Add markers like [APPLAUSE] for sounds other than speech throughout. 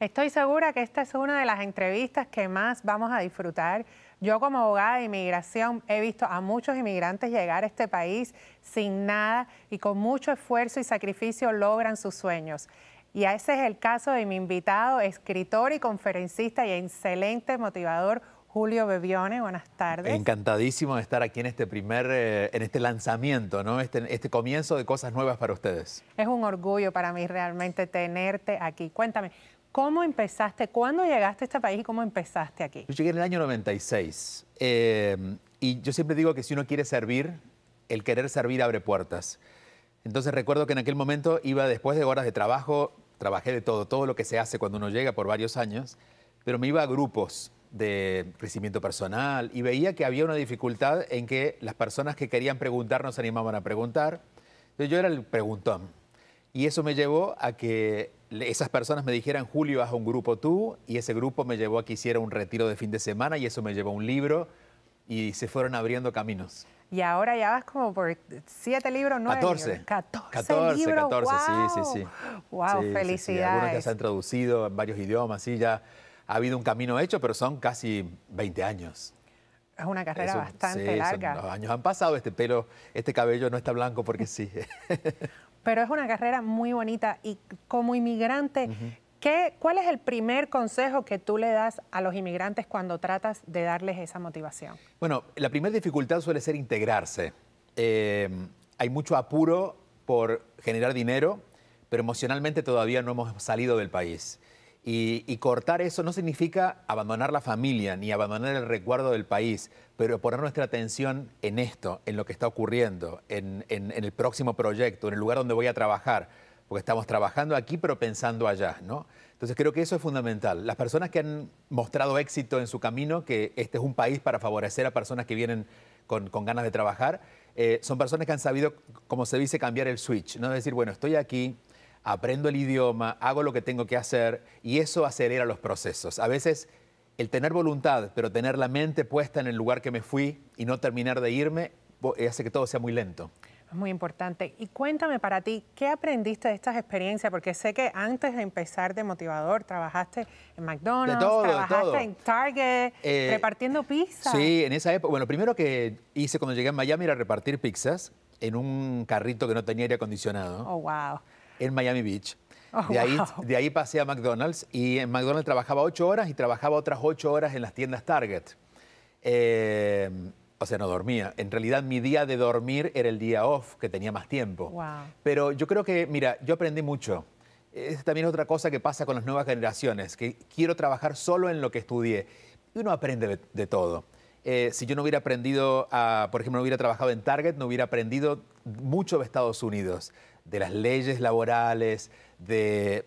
Estoy segura que esta es una de las entrevistas que más vamos a disfrutar. Yo como abogada de inmigración he visto a muchos inmigrantes llegar a este país sin nada y con mucho esfuerzo y sacrificio logran sus sueños. Y ese es el caso de mi invitado, escritor y conferencista y excelente motivador, Julio Bebione, buenas tardes. Encantadísimo de estar aquí en este primer, eh, en este lanzamiento, ¿no? Este, este comienzo de cosas nuevas para ustedes. Es un orgullo para mí realmente tenerte aquí. Cuéntame, ¿Cómo empezaste? ¿Cuándo llegaste a este país y cómo empezaste aquí? Yo llegué en el año 96. Eh, y yo siempre digo que si uno quiere servir, el querer servir abre puertas. Entonces recuerdo que en aquel momento iba después de horas de trabajo, trabajé de todo, todo lo que se hace cuando uno llega por varios años, pero me iba a grupos de crecimiento personal y veía que había una dificultad en que las personas que querían preguntar no se animaban a preguntar. Yo era el preguntón. Y eso me llevó a que esas personas me dijeran, Julio, a un grupo tú, y ese grupo me llevó a que hiciera un retiro de fin de semana, y eso me llevó a un libro, y se fueron abriendo caminos. Y ahora ya vas como por siete libros, nueve 14. Libros. 14. 14, sí, sí, sí. Wow, felicidades. Algunos ya se han traducido en varios idiomas, sí, ya ha habido un camino hecho, pero son casi 20 años. Es una carrera bastante larga. Son, los años han pasado, este pelo, este cabello no está blanco porque sí. [LAUGHS] pero es una carrera muy bonita y como inmigrante, ¿cuál es el primer consejo que tú le das a los inmigrantes cuando tratas de darles esa motivación? Bueno, la primera dificultad suele ser integrarse. Em, hay mucho apuro por generar dinero, pero emocionalmente todavía no hemos salido del país. Y, cortar eso no significa abandonar la familia ni abandonar el recuerdo del país, pero poner nuestra atención en esto, en lo que está ocurriendo, en, el próximo proyecto, en el lugar donde voy a trabajar, porque estamos trabajando aquí pero pensando allá, ¿no? Entonces creo que eso es fundamental. Las personas que han mostrado éxito en su camino, que este es un país para favorecer a personas que vienen con, ganas de trabajar, eh, son personas que han sabido, como se dice, cambiar el switch, ¿no? decir, bueno, estoy aquí, aprendo el idioma, hago lo que tengo que hacer y eso acelera los procesos. A veces el tener voluntad, pero tener la mente puesta en el lugar que me fui y no terminar de irme, eh, hace que todo sea muy lento. Es muy importante. Y cuéntame para ti, ¿qué aprendiste de estas experiencias? Porque sé que antes de empezar de motivador, trabajaste en McDonald's, trabajaste en Target, eh, repartiendo pizzas. Sí, en esa época. Bueno, primero que hice cuando llegué a Miami era repartir pizzas en un carrito que no tenía aire acondicionado. Oh, wow en Miami Beach. Oh, de, ahí, de, ahí, pasé a McDonald's y en McDonald's trabajaba ocho horas y trabajaba otras ocho horas en las tiendas Target. Eh, o sea, no dormía. En realidad mi día de dormir era el día off, que tenía más tiempo. Pero yo creo que, mira, yo aprendí mucho. Es también otra cosa que pasa con las nuevas generaciones, que quiero trabajar solo en lo que estudié. uno aprende de, todo. Eh, si yo no hubiera aprendido, a, por ejemplo, no hubiera trabajado en Target, no hubiera aprendido mucho de Estados Unidos de las leyes laborales, de,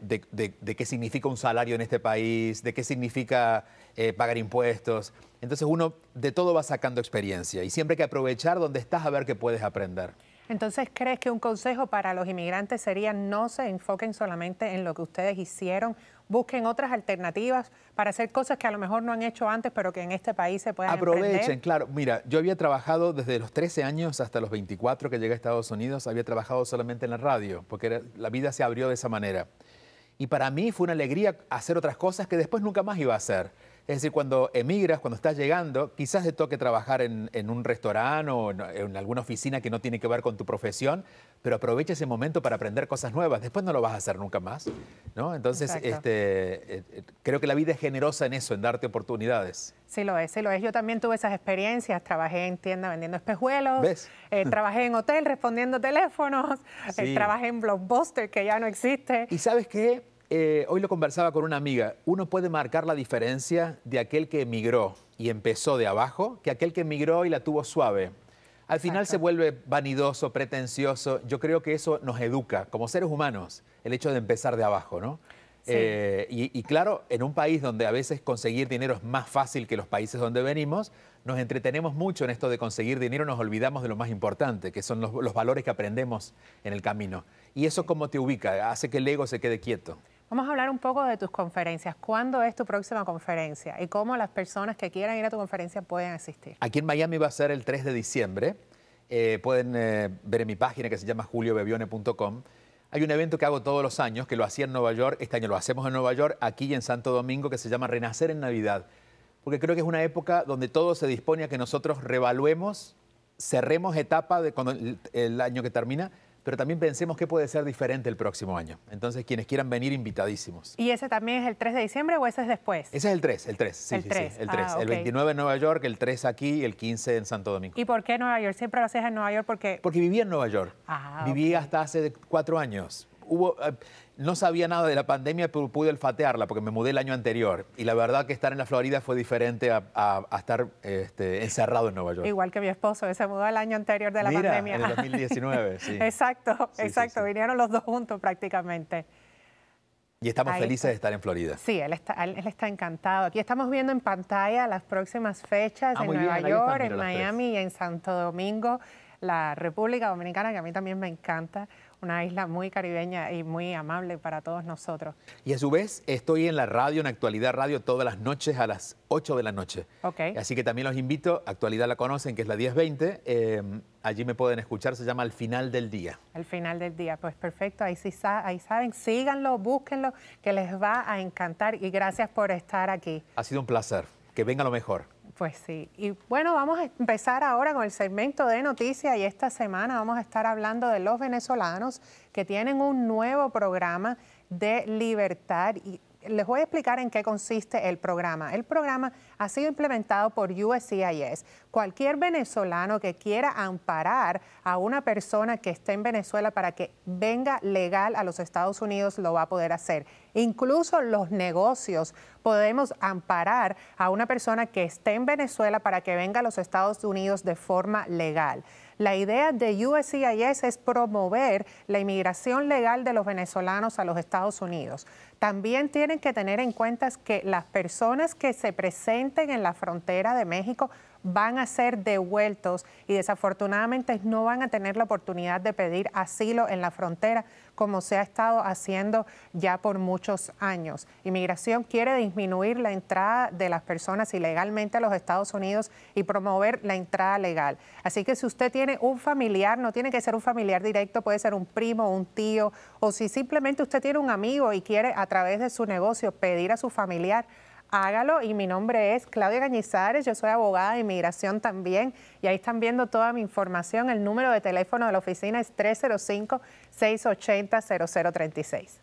qué significa un salario en este país, de qué significa eh, pagar impuestos. Entonces uno de todo va sacando experiencia y siempre hay que aprovechar donde estás a ver qué puedes aprender. Entonces, ¿crees que un consejo para los inmigrantes sería no se enfoquen solamente en lo que ustedes hicieron, busquen otras alternativas para hacer cosas que a lo mejor no han hecho antes, pero que en este país se puedan Aprovechen, claro. Mira, yo había trabajado desde los 13 años hasta los 24 que llegué a Estados Unidos, había trabajado solamente en la radio, porque la vida se abrió de esa manera. Y para mí fue una alegría hacer otras cosas que después nunca más iba a hacer. Es decir, cuando emigras, cuando estás llegando, quizás te toque trabajar en, un restaurante o en, alguna oficina que no tiene que ver con tu profesión, pero aprovecha ese momento para aprender cosas nuevas. Después no lo vas a hacer nunca más, ¿no? Entonces, este, eh, eh, creo que la vida es generosa en eso, en darte oportunidades. Sí lo es, sí lo es. Yo también tuve esas experiencias. Trabajé en tienda vendiendo espejuelos. Eh, trabajé en hotel respondiendo teléfonos. trabajé en Blockbuster, que ya no existe. ¿Y sabes qué? Eh, hoy lo conversaba con una amiga, uno puede marcar la diferencia de aquel que emigró y empezó de abajo, que aquel que emigró y la tuvo suave. Al final se vuelve vanidoso, pretencioso. Yo creo que eso nos educa como seres humanos, el hecho de empezar de abajo, ¿no? Eh, y, claro, en un país donde a veces conseguir dinero es más fácil que los países donde venimos, nos entretenemos mucho en esto de conseguir dinero, nos olvidamos de lo más importante, que son los, los valores que aprendemos en el camino. Y eso como te ubica, hace que el ego se quede quieto. Vamos a hablar un poco de tus conferencias. ¿Cuándo es tu próxima conferencia y cómo las personas que quieran ir a tu conferencia pueden asistir? Aquí en Miami va a ser el 3 de diciembre. Eh, pueden eh, ver en mi página que se llama juliobebione.com. Hay un evento que hago todos los años, que lo hacía en Nueva York, este año lo hacemos en Nueva York, aquí y en Santo Domingo, que se llama Renacer en Navidad, porque creo que es una época donde todo se dispone a que nosotros revaluemos, cerremos etapa de cuando el año que termina pero también pensemos qué puede ser diferente el próximo año. Entonces, quienes quieran venir, invitadísimos. ¿Y ese también es el 3 de diciembre o ese es después? Ese es el 3, el 3, sí, el 3. el ah, El 29 en Nueva York, el 3 aquí, y el 15 en Santo Domingo. ¿Y por qué Nueva York? Siempre lo haces en Nueva York porque... Porque vivía en Nueva York. Ah, viví hasta hace cuatro años. Eh, no sabía nada de la pandemia, pero pude olfatearla porque me mudé el año anterior. Y la verdad que estar en la Florida fue diferente a, estar este, encerrado en Nueva York. Igual que mi esposo, se mudó el año anterior de la pandemia. En el 2019, [LAUGHS] sí. Exacto, exacto. Vinieron los dos juntos prácticamente. Y estamos felices de estar en Florida. Sí, él está, él está encantado. Aquí estamos viendo en pantalla las próximas fechas ah, en Nueva York, en Miami y en Santo Domingo, la República Dominicana, que a mí también me encanta una isla muy caribeña y muy amable para todos nosotros. Y a su vez, estoy en la radio, en Actualidad Radio, todas las noches a las 8 de la noche. Así que también los invito, Actualidad la conocen, que es la 1020, em, allí me pueden escuchar, se llama Al Final del Día. el Final del Día, pues perfecto, ahí, sí, ahí saben, síganlo, búsquenlo, que les va a encantar y gracias por estar aquí. Ha sido un placer, que venga lo mejor. Pues sí. Y bueno, vamos a empezar ahora con el segmento de noticias y esta semana vamos a estar hablando de los venezolanos que tienen un nuevo programa de libertad y les voy a explicar en qué consiste el programa. El programa ha sido implementado por USCIS. Cualquier venezolano que quiera amparar a una persona que esté en Venezuela para que venga legal a los Estados Unidos lo va a poder hacer. Incluso los negocios podemos amparar a una persona que esté en Venezuela para que venga a los Estados Unidos de forma legal. La idea de USCIS es promover la inmigración legal de los venezolanos a los Estados Unidos. También tienen que tener en cuenta que las personas que se presenten en la frontera de México van a ser devueltos y desafortunadamente no van a tener la oportunidad de pedir asilo en la frontera como se ha estado haciendo ya por muchos años. Inmigración quiere disminuir la entrada de las personas ilegalmente a los Estados Unidos y promover la entrada legal. Así que si usted tiene un familiar, no tiene que ser un familiar directo, puede ser un primo, un tío, o si simplemente usted tiene un amigo y quiere a través de su negocio pedir a su familiar hágalo. Y mi nombre es Claudia Gañizares, yo soy abogada de inmigración también. Y ahí están viendo toda mi información. El número de teléfono de la oficina es 305 680 0036.